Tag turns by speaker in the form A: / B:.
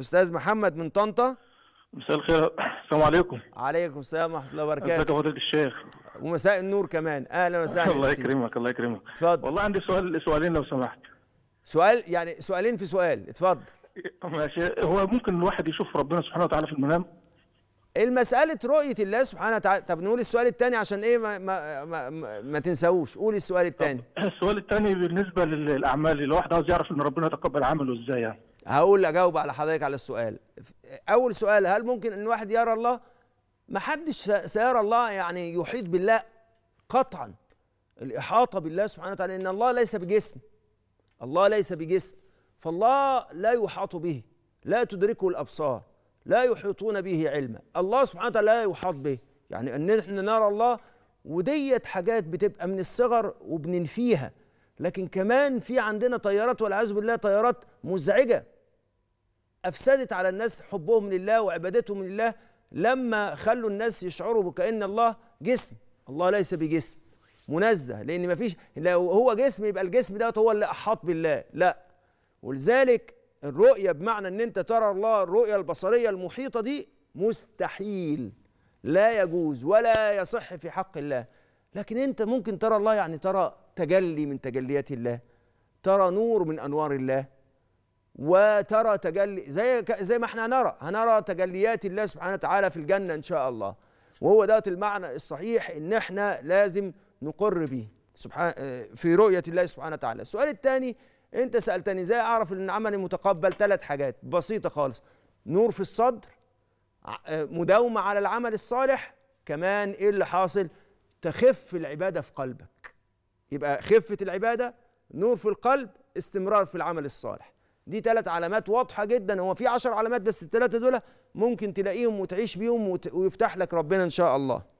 A: استاذ محمد من طنطا مساء الخير السلام عليكم عليكم السلام ورحمه الله وبركاته ازيك يا فضيله الشيخ ومساء النور كمان اهلا وسهلا الله يكرمك الله يكرمك اتفضل والله عندي سؤال سؤالين لو سمحت سؤال يعني سؤالين في سؤال اتفضل ماشي هو ممكن الواحد يشوف ربنا سبحانه وتعالى في المنام المسألة رؤية الله سبحانه وتعالى طب نقول السؤال الثاني عشان ايه ما ما ما, ما, تنساوش قول السؤال الثاني السؤال الثاني بالنسبة للأعمال الواحد عاوز يعرف إن ربنا تقبل عمله ازاي يعني هقول اجاوب على حضرتك على السؤال اول سؤال هل ممكن ان واحد يرى الله ما حدش سيرى الله يعني يحيط بالله قطعا الاحاطه بالله سبحانه وتعالى ان الله ليس بجسم الله ليس بجسم فالله لا يحاط به لا تدركه الابصار لا يحيطون به علما الله سبحانه وتعالى لا يحاط به يعني ان احنا نرى الله وديت حاجات بتبقى من الصغر وبننفيها لكن كمان في عندنا تيارات والعياذ بالله تيارات مزعجه أفسدت على الناس حبهم لله وعبادتهم لله لما خلوا الناس يشعروا بكأن الله جسم الله ليس بجسم منزه لأن ما فيش لو هو جسم يبقى الجسم ده هو اللي أحاط بالله لا ولذلك الرؤية بمعنى أن أنت ترى الله الرؤية البصرية المحيطة دي مستحيل لا يجوز ولا يصح في حق الله لكن أنت ممكن ترى الله يعني ترى تجلي من تجليات الله ترى نور من أنوار الله وترى تجلي زي زي ما احنا هنرى هنرى تجليات الله سبحانه وتعالى في الجنه ان شاء الله وهو ده المعنى الصحيح ان احنا لازم نقر به سبحان آه، في رؤيه الله سبحانه وتعالى السؤال الثاني انت سالتني ازاي اعرف ان عملي متقبل ثلاث حاجات بسيطه خالص نور في الصدر آه، مداومه على العمل الصالح كمان ايه اللي حاصل تخف العباده في قلبك يبقى خفه العباده نور في القلب استمرار في العمل الصالح دي ثلاث علامات واضحه جدا هو في 10 علامات بس الثلاثه دول ممكن تلاقيهم وتعيش بيهم ويفتح لك ربنا ان شاء الله